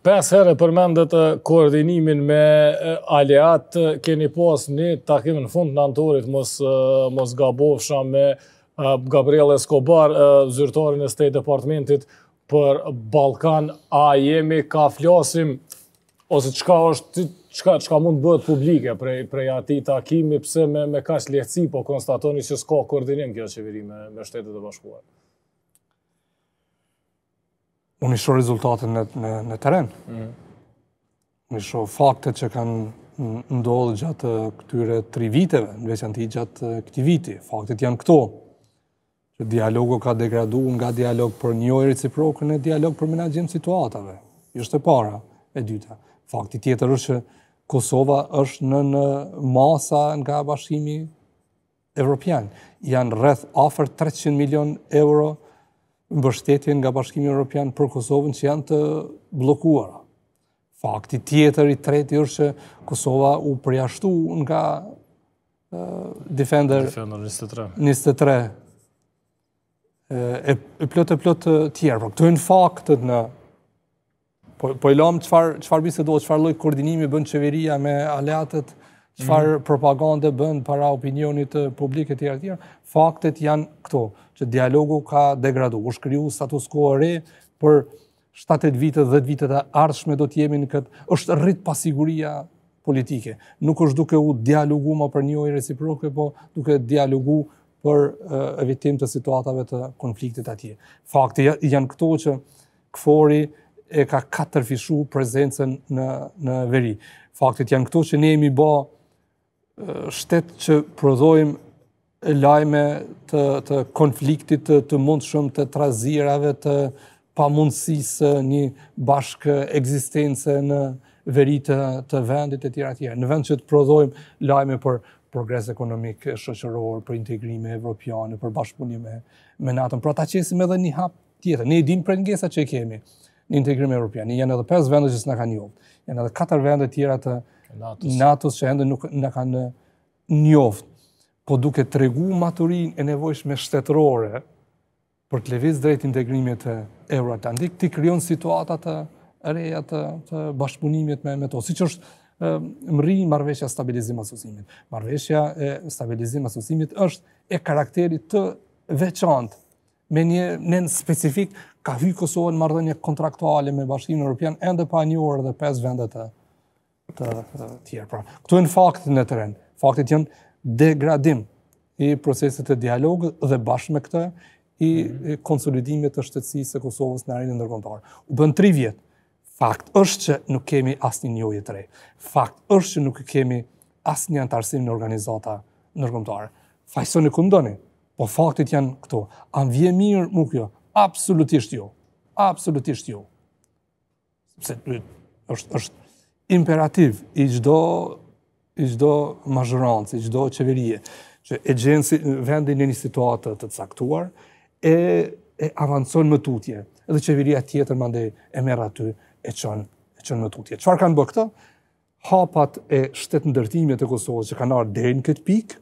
Pesë herë përmendet eh, koordinimin me eh, aleat, keni pas një takim në fund në antorit mos, eh, mos me Gabriel Escobar, zyrtarin e State Departmentit për Balkan, a jemi ka flasim, ose qka, është, qka, qka mund bëhet publike prej, ati takimi, pse me, me kash lehci, po konstatoni që s'ka koordinim kjo qeveri me, me shtetet e bashkuarë? unë i shoh rezultatin në, në, në teren. Mhm. Unë i shoh faktet që kanë ndodhë gjatë këtyre tri viteve, në veç gjatë këti viti. Faktet janë këto. Që dialogu ka degradu nga dialog për një reciprokën e dialog për menajgjim situatave. Ishte para e dyta. Fakti tjetër është që Kosova është në, në masa nga bashkimi evropian. Janë rreth afer 300 milion euro nështë mbështetjen nga Bashkimi Evropian për Kosovën që janë të bllokuara. Fakti tjetër i tretë është se Kosova u përjashtu nga uh, Defender, Defender 23. 23 e e plot e plot të tjerë. Por këto janë faktet në po po i lëm çfar çfarë bisedo, çfarë lloj koordinimi bën çeveria me aleatët qëfar mhm. propagande bën para opinionit publik e tjera tjera, faktet janë këto, që dialogu ka degradu, u shkryu status quo e re për 7-8 dhe 10 vitet e ardhshme do t'jemi në këtë, është rrit pasiguria politike. Nuk është duke u dialogu ma për njoj reciproke, po duke dialogu për evitim të situatave të konfliktit atje. Fakti janë këto që këfori e ka katërfishu prezencen në, në veri. Faktit janë këto që ne jemi ba shtetë që prodhojmë lajme të, të konfliktit të, të mund shumë të trazirave, të pamundësisë një bashkë eksistence në veri të, të vendit e tjera tjera. Në vend që të prodhojmë lajme për progres ekonomik, shoqëror, për integrime evropiane, për bashkëpunim me, me NATO-n. Pra ta qesim edhe një hap tjetër. Ne i dim për ngesa që kemi në integrim evropian. Janë edhe 5 vende që s'na kanë njohur. Janë edhe 4 vende tjera të NATO-s. që endë nuk në kanë njoft, po duke të regu maturin e nevojshme shtetërore për të leviz drejt integrimit të ndik ti kryon situatat të reja të, të bashkëpunimit me, me to. Si që është më marveshja stabilizim asusimit. Marveshja e stabilizim asusimit është e karakterit të veçantë me një nën specifik ka hyrë Kosova në marrëdhënie kontraktuale me Bashkimin Evropian ende pa një orë dhe pesë vende të të tjerë. Pra, këtu e në faktin e të Faktet Faktit janë degradim i proceset e dialogë dhe bashkë me këtë i mhm. konsolidimit të shtetësisë e Kosovës në në ndërkontarë. U bënë tri vjetë. Fakt është që nuk kemi asë një njojë të Fakt është që nuk kemi asë një antarësim në organizata nërkomtare. Fajson e këndoni, po faktit janë këto. Anë vje mirë mu kjo? Absolutisht jo. Absolutisht jo. Se është, është, imperativ i çdo i çdo mazhorancë, i çdo çeverie që e gjenë si vendin në një situatë të caktuar e e avancon më tutje. Edhe çeveria tjetër mande e merr aty e çon e çon më tutje. Çfarë kanë bërë këto? Hapat e shtetë ndërtimit të Kosovës që kanë ardhur deri në këtë pikë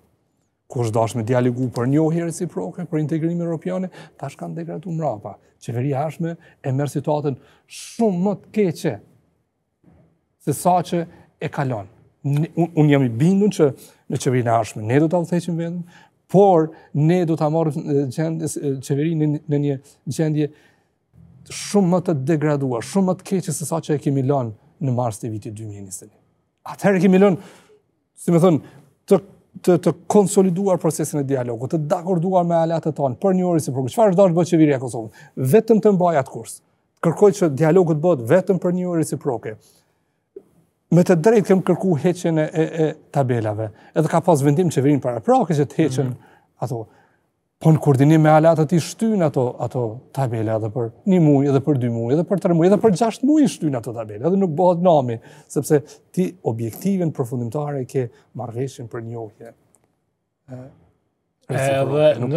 ku është dashme dialogu për një herë si proke, për integrimin europiane, tash kanë degradu mrapa. Qeveria është me e merë situatën shumë më të keqe se sa që e kalon. Unë un jam i bindun që në qeverinë arshme ne do të avtheqim vendën, por ne do të amorë qeverinë në një gjendje shumë më të degraduar, shumë më të keqës se sa që e kemi lonë në mars të vitit 2021. Atëherë kemi lënë, si më thënë, të, të, të konsoliduar procesin e dialogu, të dakorduar me alatët tonë, për një orë i se përgjë, qëfar është dojtë bëtë e Kosovën? Vetëm të mbaj atë kurs, kërkoj që dialogu të bëhet vetëm për një orë përgjë, me të drejtë kem kërku heqen e, e, e tabelave. Edhe ka pas vendim që vërin para prake që të heqen mm. ato. Po në koordinim me alatë i shtyn ato, ato tabela edhe për një muj, edhe për dy muj, edhe për 3 muj, edhe për gjasht muj shtyn ato tabela, edhe nuk bëhet nami, sepse ti objektivin përfundimtare ke marveshin për njohje. E,